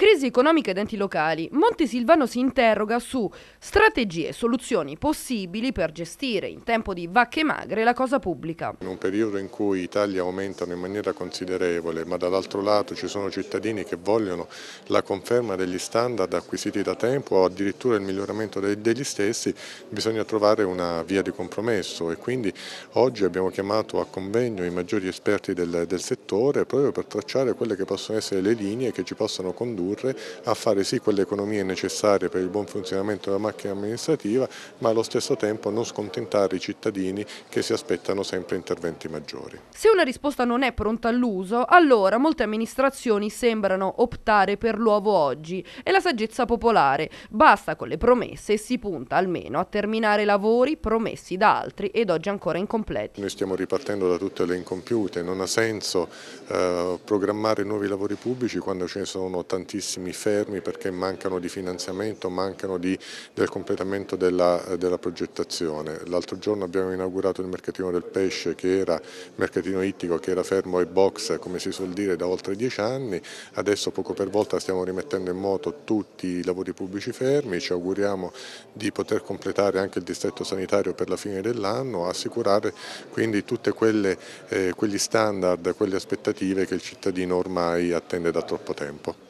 Crisi economica ed enti locali. Montesilvano si interroga su strategie e soluzioni possibili per gestire in tempo di vacche magre la cosa pubblica. In un periodo in cui i tagli aumentano in maniera considerevole, ma dall'altro lato ci sono cittadini che vogliono la conferma degli standard acquisiti da tempo o addirittura il miglioramento degli stessi, bisogna trovare una via di compromesso e quindi oggi abbiamo chiamato a convegno i maggiori esperti del, del settore proprio per tracciare quelle che possono essere le linee che ci possono condurre ridurre, a fare sì quelle economie necessarie per il buon funzionamento della macchina amministrativa, ma allo stesso tempo non scontentare i cittadini che si aspettano sempre interventi maggiori. Se una risposta non è pronta all'uso, allora molte amministrazioni sembrano optare per l'uovo oggi e la saggezza popolare. Basta con le promesse e si punta almeno a terminare lavori promessi da altri ed oggi ancora incompleti. Noi stiamo ripartendo da tutte le incompiute, non ha senso eh, programmare nuovi lavori pubblici quando ce ne sono tantissimi tantissimi fermi perché mancano di finanziamento, mancano di, del completamento della, della progettazione. L'altro giorno abbiamo inaugurato il mercatino del pesce che era mercatino ittico che era fermo e box come si suol dire da oltre dieci anni, adesso poco per volta stiamo rimettendo in moto tutti i lavori pubblici fermi, ci auguriamo di poter completare anche il distretto sanitario per la fine dell'anno, assicurare quindi tutti eh, quegli standard, quelle aspettative che il cittadino ormai attende da troppo tempo.